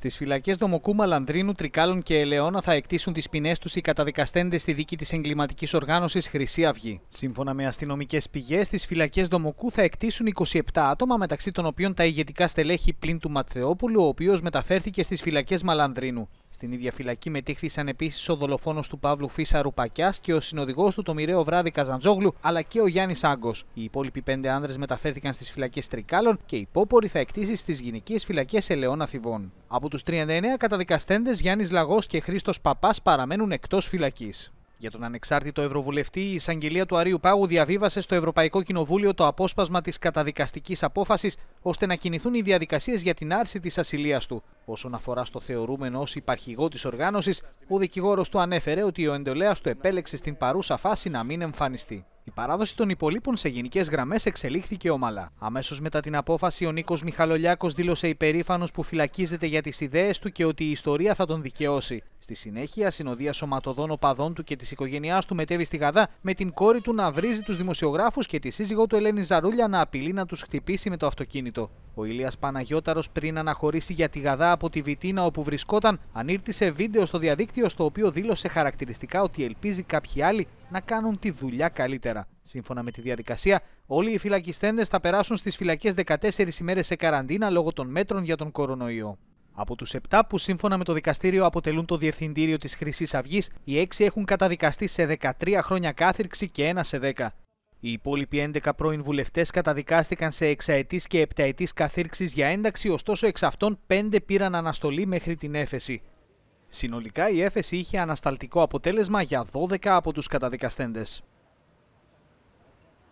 Στις φυλακές Δομοκούμα, Λανδρίνου, Τρικάλων και Ελαιώνα θα εκτίσουν τις ποινές τους οι καταδικαστέντες στη δίκη της εγκληματικής οργάνωσης Χρυσή Αυγή. Σύμφωνα με αστυνομικές πηγές, στις φυλακές Δομοκού θα εκτίσουν 27 άτομα, μεταξύ των οποίων τα ηγετικά στελέχη πλην του Ματθεόπουλου, ο οποίος μεταφέρθηκε στις φυλακές Μαλανδρίνου. Στην ίδια φυλακή μετήχθησαν επίσης ο δολοφόνος του Παύλου Φίσαρου Πακιά και ο συνοδηγός του το μοιραίο βράδυ Καζαντζόγλου, αλλά και ο Γιάννης Άγκος. Οι υπόλοιποι πέντε άνδρες μεταφέρθηκαν στις φυλακές Τρικάλων και υπόποροι θα εκτίσεις στις γυναικείες φυλακές Ελαιών Αθηβών. Από τους 39 καταδικαστέντες Γιάννης Λαγός και Χρήστος Παπάς παραμένουν εκτός φυλακής. Για τον ανεξάρτητο Ευρωβουλευτή, η εισαγγελία του Αρίου Πάγου διαβίβασε στο Ευρωπαϊκό Κοινοβούλιο το απόσπασμα της καταδικαστικής απόφασης ώστε να κινηθούν οι διαδικασίες για την άρση της ασυλίας του. Όσον αφορά στο θεωρούμενο ως υπαρχηγό της οργάνωσης, ο δικηγόρος του ανέφερε ότι ο εντολέας του επέλεξε στην παρούσα φάση να μην εμφανιστεί. Η παράδοση των υπολείπων σε γενικές γραμμές εξελίχθηκε ομαλά. Αμέσως μετά την απόφαση, ο Νίκος Μιχαλολιάκος δήλωσε υπερήφανος που φυλακίζεται για τις ιδέες του και ότι η ιστορία θα τον δικαιώσει. Στη συνέχεια, συνοδεία σωματοδών οπαδών του και της οικογένειάς του μετέβη στη Γαδά με την κόρη του να βρίζει τους δημοσιογράφους και τη σύζυγό του Ελένη Ζαρούλια να απειλεί να τους χτυπήσει με το αυτοκίνητο. Ο Ηλίας Παναγιώταρος πριν αναχωρήσει για τη Γαδά από τη Βιτίνα όπου βρισκόταν, ανήρτησε βίντεο στο διαδίκτυο στο οποίο δήλωσε χαρακτηριστικά ότι ελπίζει κάποιοι άλλοι να κάνουν τη δουλειά καλύτερα. Σύμφωνα με τη διαδικασία, όλοι οι φυλακιστέντες θα περάσουν στις φυλακές 14 ημέρες σε καραντίνα λόγω των μέτρων για τον κορονοϊό. Από τους 7 που σύμφωνα με το δικαστήριο αποτελούν το διευθυντήριο της Χρυσής Αυγής, οι 6 έχουν καταδικαστεί σε 13 χρόνια κάθυρξη και 1 σε 10. Οι υπόλοιποι 11 πρώην βουλευτές καταδικάστηκαν σε εξαετής και επταετής καθήρξη για ένταξη, ωστόσο εξ αυτών 5 πήραν αναστολή μέχρι την έφεση. Συνολικά η έφεση είχε ανασταλτικό αποτέλεσμα για 12 από τους καταδικαστέντες.